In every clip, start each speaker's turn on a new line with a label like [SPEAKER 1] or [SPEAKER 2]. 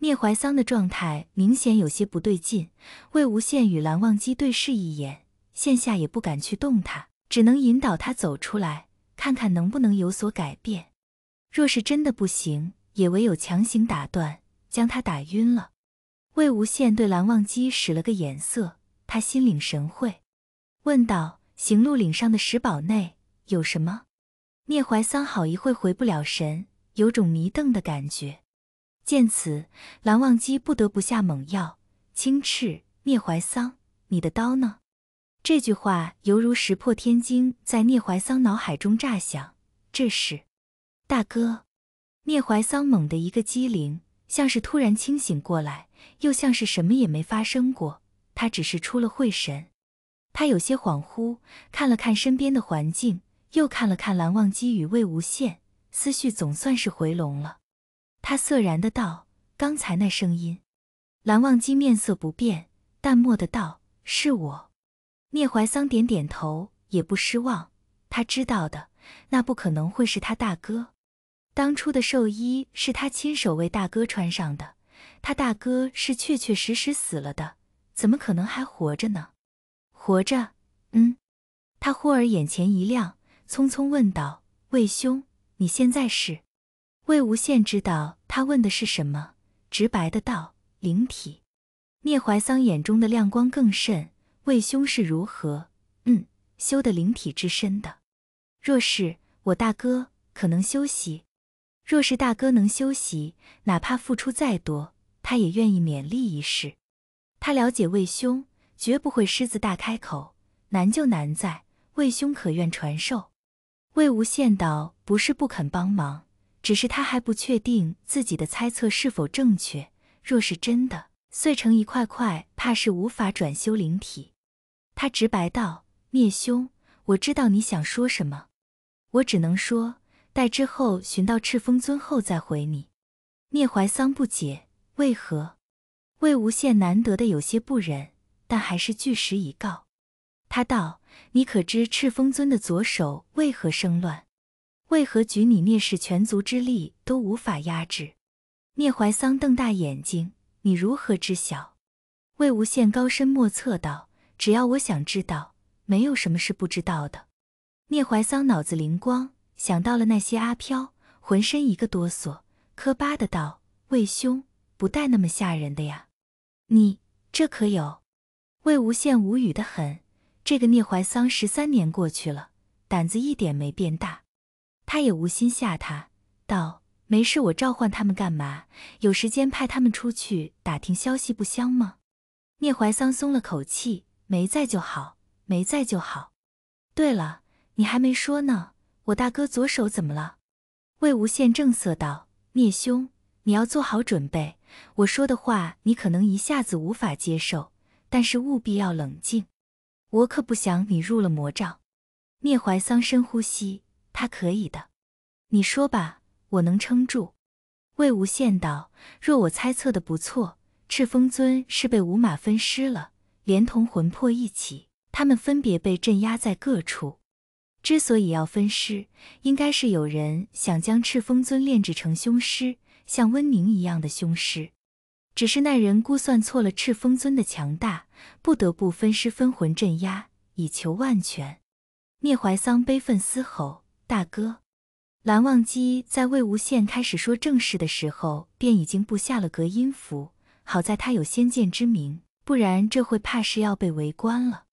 [SPEAKER 1] 聂怀桑的状态明显有些不对劲，魏无羡与蓝忘机对视一眼，现下也不敢去动他，只能引导他走出来，看看能不能有所改变。若是真的不行，也唯有强行打断，将他打晕了。魏无羡对蓝忘机使了个眼色，他心领神会，问道：“行路岭上的石堡内有什么？”聂怀桑好一会回不了神，有种迷瞪的感觉。见此，蓝忘机不得不下猛药，轻叱聂怀桑：“你的刀呢？”这句话犹如石破天惊，在聂怀桑脑海中炸响。这时，大哥，聂怀桑猛地一个机灵，像是突然清醒过来，又像是什么也没发生过，他只是出了会神。他有些恍惚，看了看身边的环境，又看了看蓝忘机与魏无羡，思绪总算是回笼了。他涩然的道：“刚才那声音。”蓝忘机面色不变，淡漠的道：“是我。”聂怀桑点点头，也不失望。他知道的，那不可能会是他大哥。当初的寿衣是他亲手为大哥穿上的，他大哥是确确实实死了的，怎么可能还活着呢？活着？嗯。他忽而眼前一亮，匆匆问道：“魏兄，你现在是？”魏无羡知道他问的是什么，直白的道：“灵体。”聂怀桑眼中的亮光更甚。魏兄是如何？嗯，修的灵体之身的。若是我大哥可能修习，若是大哥能修习，哪怕付出再多，他也愿意勉力一试。他了解魏兄，绝不会狮子大开口。难就难在魏兄可愿传授？魏无羡道：“不是不肯帮忙。”只是他还不确定自己的猜测是否正确。若是真的碎成一块块，怕是无法转修灵体。他直白道：“聂兄，我知道你想说什么，我只能说待之后寻到赤峰尊后再回你。”聂怀桑不解，为何？魏无羡难得的有些不忍，但还是据实以告。他道：“你可知赤峰尊的左手为何生乱？”为何举你聂氏全族之力都无法压制？聂怀桑瞪大眼睛，你如何知晓？魏无羡高深莫测道：“只要我想知道，没有什么是不知道的。”聂怀桑脑子灵光，想到了那些阿飘，浑身一个哆嗦，磕巴的道：“魏兄，不带那么吓人的呀，你这可有？”魏无羡无语的很，这个聂怀桑十三年过去了，胆子一点没变大。他也无心吓他，道：“没事，我召唤他们干嘛？有时间派他们出去打听消息不香吗？”聂怀桑松了口气，没在就好，没在就好。对了，你还没说呢，我大哥左手怎么了？”魏无羡正色道：“聂兄，你要做好准备，我说的话你可能一下子无法接受，但是务必要冷静，我可不想你入了魔障。”聂怀桑深呼吸。他可以的，你说吧，我能撑住。”魏无羡道：“若我猜测的不错，赤峰尊是被五马分尸了，连同魂魄一起，他们分别被镇压在各处。之所以要分尸，应该是有人想将赤峰尊炼制成凶尸，像温宁一样的凶尸。只是那人估算错了赤峰尊的强大，不得不分尸分魂镇压，以求万全。”聂怀桑悲愤嘶吼。大哥，蓝忘机在魏无羡开始说正事的时候，便已经布下了隔音符。好在他有先见之明，不然这会怕是要被围观了。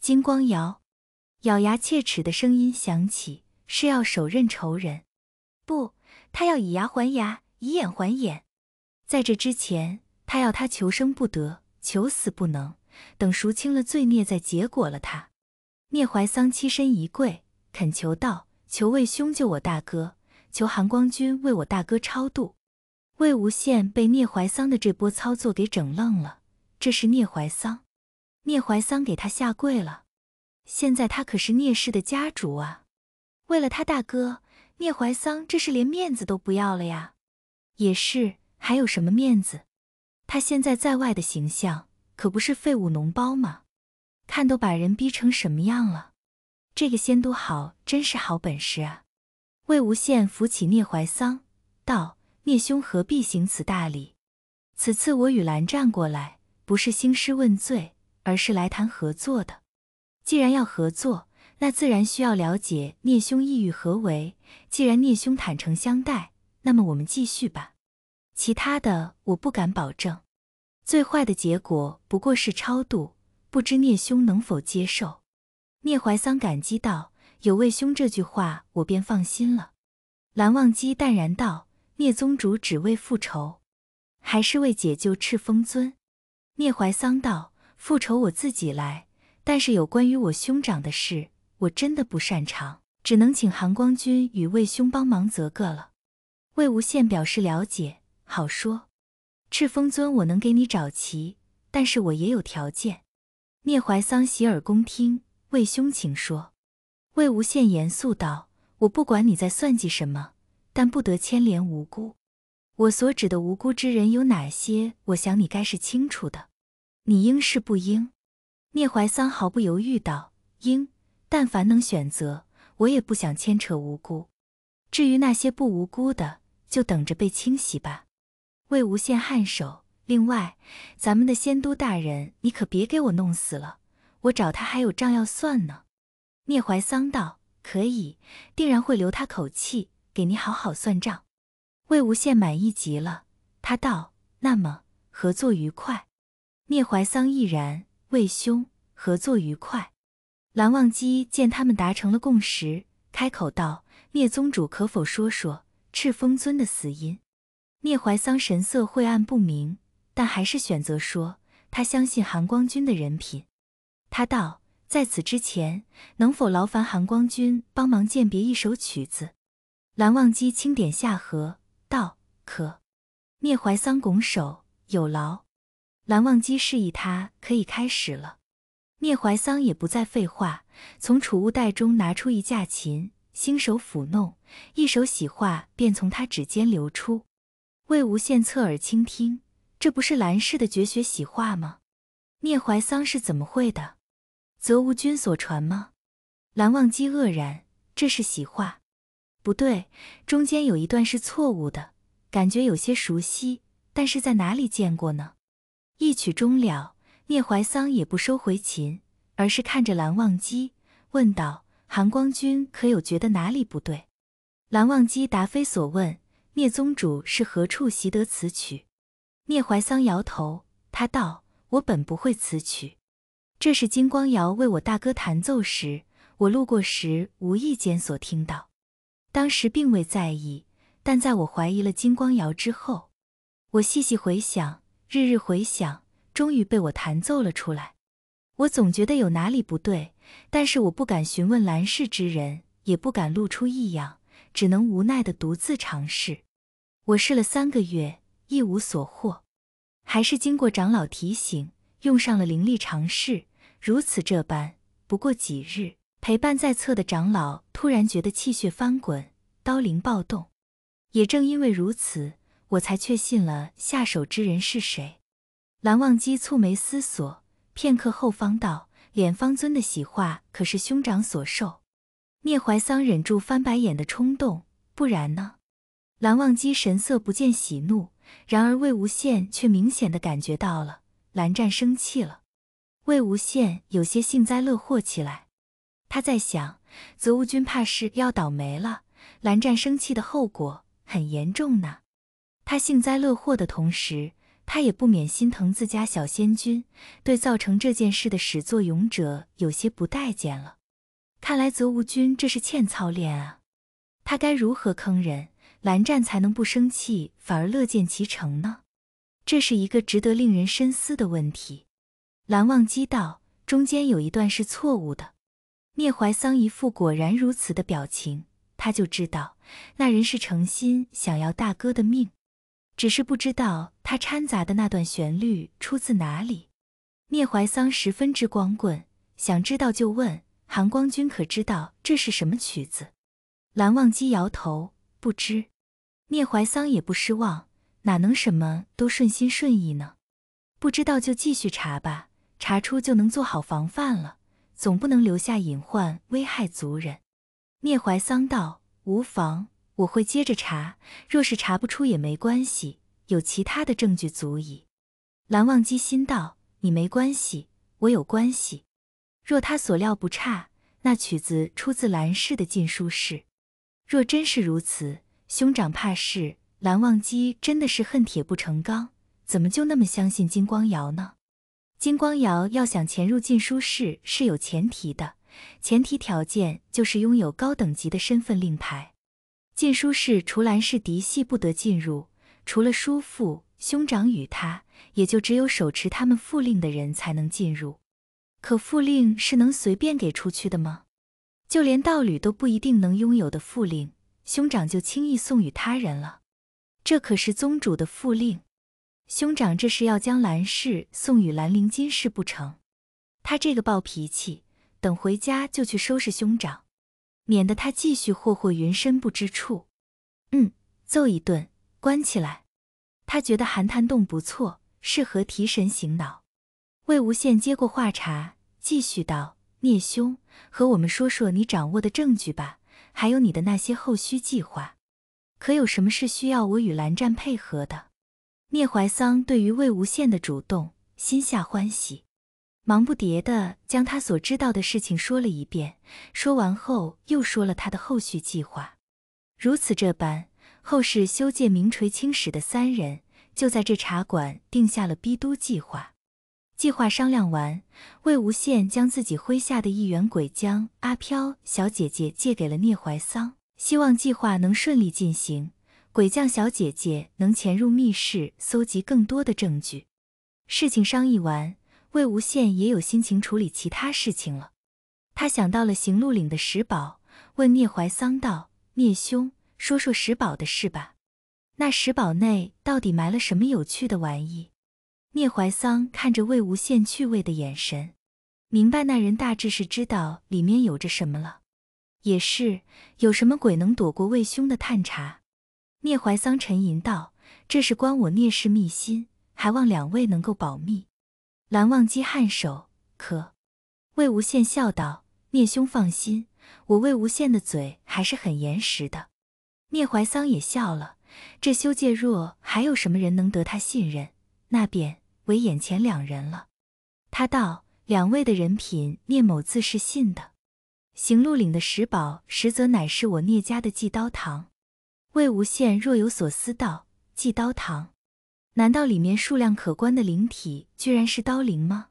[SPEAKER 1] 金光瑶咬牙切齿的声音响起：“是要手刃仇人，不，他要以牙还牙，以眼还眼。在这之前，他要他求生不得，求死不能。等赎清了罪孽，再结果了他。”聂怀桑屈身一跪，恳求道。求魏兄救我大哥！求韩光君为我大哥超度！魏无羡被聂怀桑的这波操作给整愣了。这是聂怀桑，聂怀桑给他下跪了。现在他可是聂氏的家主啊！为了他大哥，聂怀桑这是连面子都不要了呀！也是，还有什么面子？他现在在外的形象可不是废物脓包吗？看都把人逼成什么样了！这个仙都好，真是好本事啊！魏无羡扶起聂怀桑，道：“聂兄何必行此大礼？此次我与蓝湛过来，不是兴师问罪，而是来谈合作的。既然要合作，那自然需要了解聂兄意欲何为。既然聂兄坦诚相待，那么我们继续吧。其他的我不敢保证，最坏的结果不过是超度，不知聂兄能否接受？”聂怀桑感激道：“有魏兄这句话，我便放心了。”蓝忘机淡然道：“聂宗主只为复仇，还是为解救赤峰尊？”聂怀桑道：“复仇我自己来，但是有关于我兄长的事，我真的不擅长，只能请韩光君与魏兄帮忙择个了。”魏无羡表示了解，好说。赤峰尊我能给你找齐，但是我也有条件。聂怀桑洗耳恭听。魏兄，请说。魏无羡严肃道：“我不管你在算计什么，但不得牵连无辜。我所指的无辜之人有哪些？我想你该是清楚的。你应是不应？”聂怀桑毫不犹豫道：“应。但凡能选择，我也不想牵扯无辜。至于那些不无辜的，就等着被清洗吧。”魏无羡颔首。另外，咱们的仙都大人，你可别给我弄死了。我找他还有账要算呢，聂怀桑道：“可以，定然会留他口气，给你好好算账。”魏无羡满意极了，他道：“那么合作愉快。”聂怀桑毅然，魏兄合作愉快。蓝忘机见他们达成了共识，开口道：“聂宗主可否说说赤峰尊的死因？”聂怀桑神色晦暗不明，但还是选择说：“他相信含光君的人品。”他道：“在此之前，能否劳烦韩光君帮忙鉴别一首曲子？”蓝忘机轻点下颌道：“可。”聂怀桑拱手：“有劳。”蓝忘机示意他可以开始了。聂怀桑也不再废话，从储物袋中拿出一架琴，轻手抚弄，一首洗画便从他指尖流出。魏无羡侧耳倾听：“这不是蓝氏的绝学洗画吗？”聂怀桑是怎么会的？则无君所传吗？蓝忘机愕然，这是喜话，不对，中间有一段是错误的，感觉有些熟悉，但是在哪里见过呢？一曲终了，聂怀桑也不收回琴，而是看着蓝忘机问道：“韩光君，可有觉得哪里不对？”蓝忘机答非所问：“聂宗主是何处习得此曲？”聂怀桑摇头，他道：“我本不会此曲。”这是金光瑶为我大哥弹奏时，我路过时无意间所听到，当时并未在意。但在我怀疑了金光瑶之后，我细细回想，日日回想，终于被我弹奏了出来。我总觉得有哪里不对，但是我不敢询问兰氏之人，也不敢露出异样，只能无奈的独自尝试。我试了三个月，一无所获。还是经过长老提醒，用上了灵力尝试。如此这般，不过几日，陪伴在侧的长老突然觉得气血翻滚，刀灵暴动。也正因为如此，我才确信了下手之人是谁。蓝忘机蹙眉思索片刻后方道：“敛方尊的喜画可是兄长所授？”聂怀桑忍住翻白眼的冲动，不然呢？蓝忘机神色不见喜怒，然而魏无羡却明显的感觉到了，蓝湛生气了。魏无羡有些幸灾乐祸起来，他在想，泽芜君怕是要倒霉了。蓝湛生气的后果很严重呢。他幸灾乐祸的同时，他也不免心疼自家小仙君，对造成这件事的始作俑者有些不待见了。看来泽芜君这是欠操练啊。他该如何坑人，蓝湛才能不生气，反而乐见其成呢？这是一个值得令人深思的问题。蓝忘机道：“中间有一段是错误的。”聂怀桑一副果然如此的表情，他就知道那人是诚心想要大哥的命，只是不知道他掺杂的那段旋律出自哪里。聂怀桑十分之光棍，想知道就问韩光君：“可知道这是什么曲子？”蓝忘机摇头，不知。聂怀桑也不失望，哪能什么都顺心顺意呢？不知道就继续查吧。查出就能做好防范了，总不能留下隐患危害族人。聂怀桑道：“无妨，我会接着查。若是查不出也没关系，有其他的证据足矣。”蓝忘机心道：“你没关系，我有关系。若他所料不差，那曲子出自蓝氏的禁书室。若真是如此，兄长怕是……”蓝忘机真的是恨铁不成钢，怎么就那么相信金光瑶呢？金光瑶要想潜入禁书室是有前提的，前提条件就是拥有高等级的身份令牌。禁书室除兰氏嫡系不得进入，除了叔父、兄长与他，也就只有手持他们副令的人才能进入。可副令是能随便给出去的吗？就连道侣都不一定能拥有的副令，兄长就轻易送与他人了？这可是宗主的副令。兄长，这是要将兰氏送与兰陵金氏不成？他这个暴脾气，等回家就去收拾兄长，免得他继续祸祸云深不知处。嗯，揍一顿，关起来。他觉得寒潭洞不错，适合提神醒脑。魏无羡接过话茬，继续道：“聂兄，和我们说说你掌握的证据吧，还有你的那些后续计划，可有什么事需要我与蓝湛配合的？”聂怀桑对于魏无羡的主动心下欢喜，忙不迭地将他所知道的事情说了一遍。说完后，又说了他的后续计划。如此这般，后世修建名垂青史的三人就在这茶馆定下了逼都计划。计划商量完，魏无羡将自己麾下的一员鬼将阿飘小姐姐借给了聂怀桑，希望计划能顺利进行。鬼将小姐姐能潜入密室搜集更多的证据。事情商议完，魏无羡也有心情处理其他事情了。他想到了行路岭的石堡，问聂怀桑道：“聂兄，说说石堡的事吧。那石堡内到底埋了什么有趣的玩意？”聂怀桑看着魏无羡趣味的眼神，明白那人大致是知道里面有着什么了。也是，有什么鬼能躲过魏兄的探查？聂怀桑沉吟道：“这是关我聂氏秘辛，还望两位能够保密。”蓝忘机颔首，可魏无羡笑道：“聂兄放心，我魏无羡的嘴还是很严实的。”聂怀桑也笑了：“这修界若还有什么人能得他信任，那便唯眼前两人了。”他道：“两位的人品，聂某自是信的。行路岭的石宝，实则乃是我聂家的祭刀堂。”魏无羡若有所思道：“祭刀堂，难道里面数量可观的灵体居然是刀灵吗？”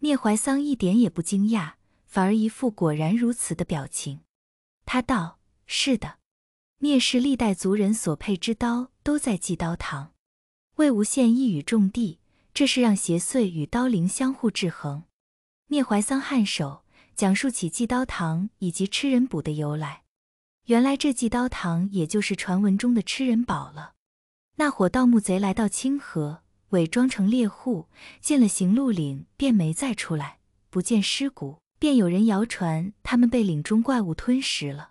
[SPEAKER 1] 聂怀桑一点也不惊讶，反而一副果然如此的表情。他道：“是的，聂氏历代族人所佩之刀都在祭刀堂。”魏无羡一语中的，这是让邪祟与刀灵相互制衡。聂怀桑颔首，讲述起祭刀堂以及吃人补的由来。原来这祭刀堂也就是传闻中的吃人堡了。那伙盗墓贼来到清河，伪装成猎户，进了行路岭，便没再出来，不见尸骨，便有人谣传他们被岭中怪物吞食了。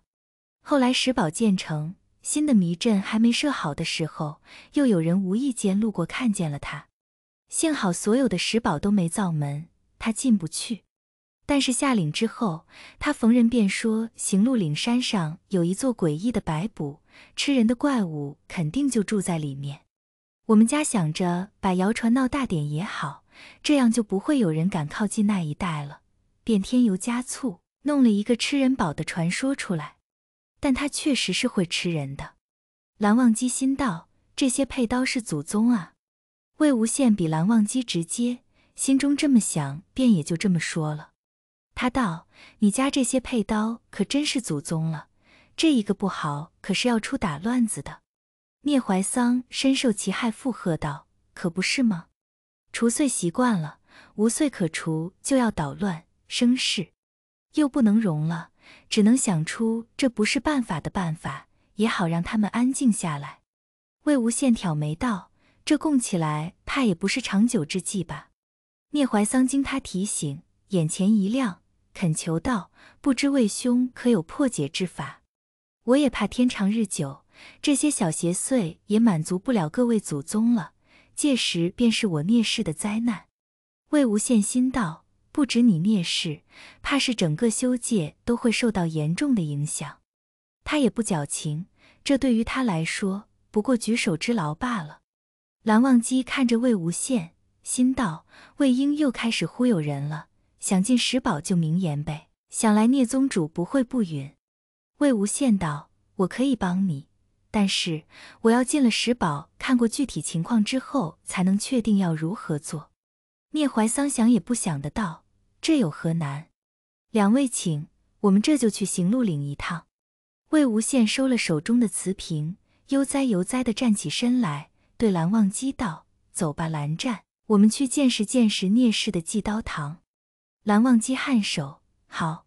[SPEAKER 1] 后来石堡建成，新的迷阵还没设好的时候，又有人无意间路过看见了他。幸好所有的石堡都没造门，他进不去。但是下岭之后，他逢人便说，行路岭山上有一座诡异的白骨，吃人的怪物肯定就住在里面。我们家想着把谣传闹大点也好，这样就不会有人敢靠近那一带了，便添油加醋，弄了一个吃人堡的传说出来。但他确实是会吃人的。蓝忘机心道：这些佩刀是祖宗啊。魏无羡比蓝忘机直接，心中这么想，便也就这么说了。他道：“你家这些佩刀可真是祖宗了，这一个不好，可是要出打乱子的。”聂怀桑深受其害，附和道：“可不是吗？除祟习惯了，无岁可除，就要捣乱生事，又不能容了，只能想出这不是办法的办法，也好让他们安静下来。”魏无羡挑眉道：“这供起来，怕也不是长久之计吧？”聂怀桑经他提醒，眼前一亮。恳求道：“不知魏兄可有破解之法？我也怕天长日久，这些小邪祟也满足不了各位祖宗了，届时便是我聂氏的灾难。”魏无羡心道：“不止你聂氏，怕是整个修界都会受到严重的影响。”他也不矫情，这对于他来说不过举手之劳罢了。蓝忘机看着魏无羡，心道：“魏婴又开始忽悠人了。”想进石堡就明言呗，想来聂宗主不会不允。魏无羡道：“我可以帮你，但是我要进了石堡，看过具体情况之后，才能确定要如何做。”聂怀桑想也不想的道：“这有何难？两位请，我们这就去行路岭一趟。魏无羡收了手中的瓷瓶，悠哉悠哉的站起身来，对蓝忘机道：“走吧，蓝湛，我们去见识见识聂氏的祭刀堂。”蓝忘机颔首，好。